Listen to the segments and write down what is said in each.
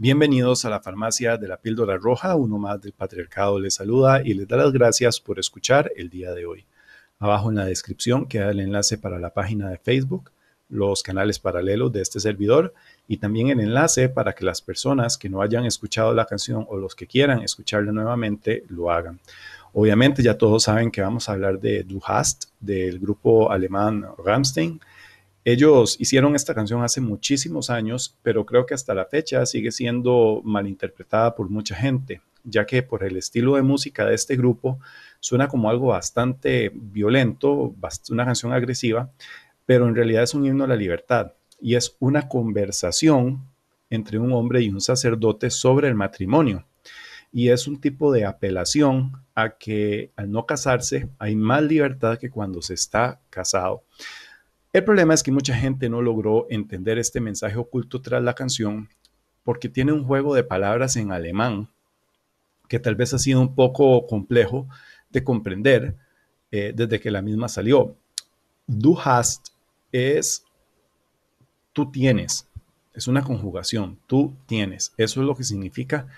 Bienvenidos a la farmacia de la píldora roja. Uno más del patriarcado les saluda y les da las gracias por escuchar el día de hoy. Abajo en la descripción queda el enlace para la página de Facebook, los canales paralelos de este servidor y también el enlace para que las personas que no hayan escuchado la canción o los que quieran escucharla nuevamente lo hagan. Obviamente ya todos saben que vamos a hablar de Du hast del grupo alemán Rammstein. Ellos hicieron esta canción hace muchísimos años, pero creo que hasta la fecha sigue siendo malinterpretada por mucha gente, ya que por el estilo de música de este grupo suena como algo bastante violento, una canción agresiva, pero en realidad es un himno a la libertad y es una conversación entre un hombre y un sacerdote sobre el matrimonio. Y es un tipo de apelación a que al no casarse hay más libertad que cuando se está casado. El problema es que mucha gente no logró entender este mensaje oculto tras la canción porque tiene un juego de palabras en alemán que tal vez ha sido un poco complejo de comprender eh, desde que la misma salió. Du hast es tú tienes, es una conjugación, tú tienes. Eso es lo que significa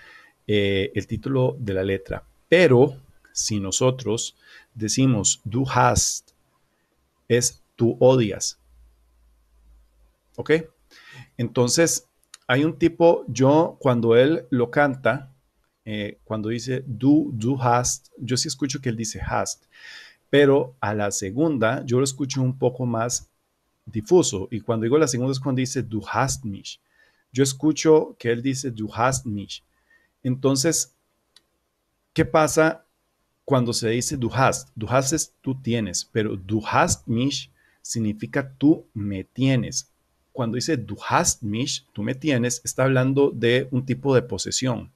eh, el título de la letra. Pero si nosotros decimos du hast, es tú odias. ¿Ok? Entonces, hay un tipo, yo cuando él lo canta, eh, cuando dice tú, do hast, yo sí escucho que él dice hast, pero a la segunda yo lo escucho un poco más difuso. Y cuando digo la segunda es cuando dice du hast mich. Yo escucho que él dice du hast mich. Entonces, ¿qué pasa cuando se dice du hast? Du hast es tú tienes, pero du hast mich significa tú me tienes. Cuando dice du has mich, tú me tienes, está hablando de un tipo de posesión.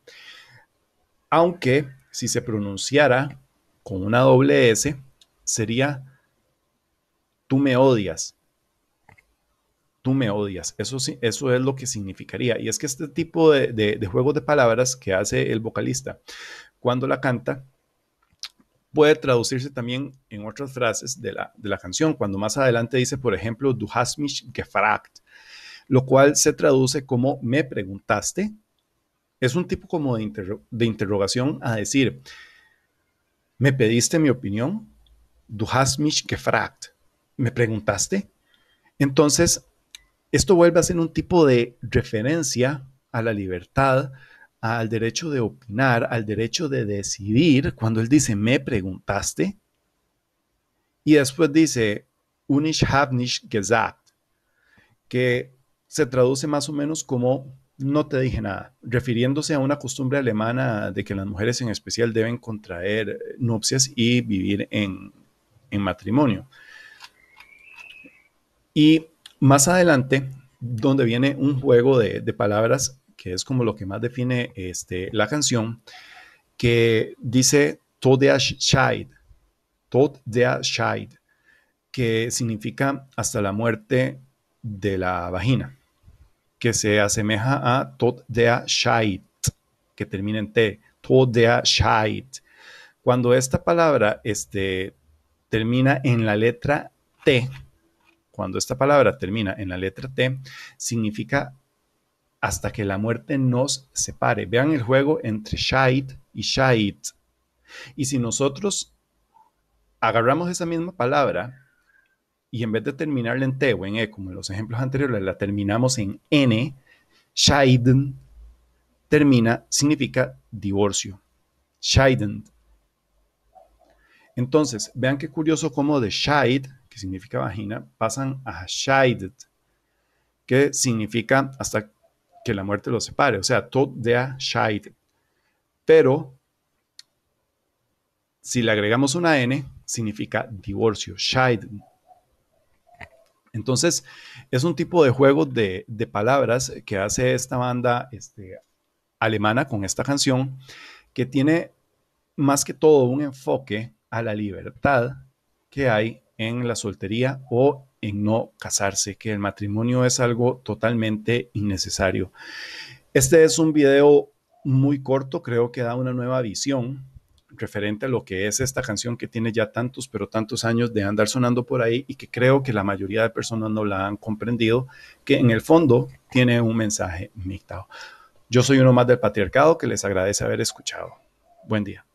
Aunque si se pronunciara con una doble S, sería tú me odias. Tú me odias. Eso, eso es lo que significaría. Y es que este tipo de, de, de juegos de palabras que hace el vocalista cuando la canta puede traducirse también en otras frases de la, canción, cuando más adelante dice, por ejemplo, du hast mich gefragt, lo cual se traduce como me preguntaste. Es un tipo como de, de interrogación a decir, ¿me pediste mi opinión? Du hast mich gefragt. ¿Me preguntaste? Entonces, esto vuelve a ser un tipo de referencia a la libertad, al derecho de opinar, al derecho de decidir, cuando él dice, me preguntaste, y después dice, unish habnisch gesagt, que se traduce más o menos como no te dije nada, refiriéndose a una costumbre alemana de que las mujeres en especial deben contraer nupcias y vivir en, matrimonio. Y más adelante, donde viene un juego de, de palabras que es como lo que más define este, la canción, que dice Tod der Scheid, Tod que significa hasta la muerte de la vagina, que se asemeja a Tod der que termina en T, Tod Cuando esta palabra este, termina en la letra T, cuando esta palabra termina en la letra T, significa hasta que la muerte nos separe. Vean el juego entre Shait y Shait. Y si nosotros agarramos esa misma palabra y en vez de terminarla en T o en E, como en los ejemplos anteriores, la terminamos en N, Shaiden termina, significa divorcio. Shaiden. Entonces, vean qué curioso cómo de Shaid, que significa vagina, pasan a shaid, que significa hasta que la muerte los separe, o sea, Tod der Scheid. Pero si le agregamos una N, significa divorcio, Scheid. Entonces, es un tipo de juego de, palabras que hace esta banda este, alemana con esta canción, que tiene más que todo un enfoque a la libertad que hay en la soltería o en no casarse, que el matrimonio es algo totalmente innecesario. Este es un video muy corto, creo que da una nueva visión referente a lo que es esta canción que tiene ya tantos, pero tantos años de andar sonando por ahí y que creo que la mayoría de personas no la han comprendido, que en el fondo tiene un mensaje mixto Yo soy uno más del patriarcado que les agradece haber escuchado. Buen día.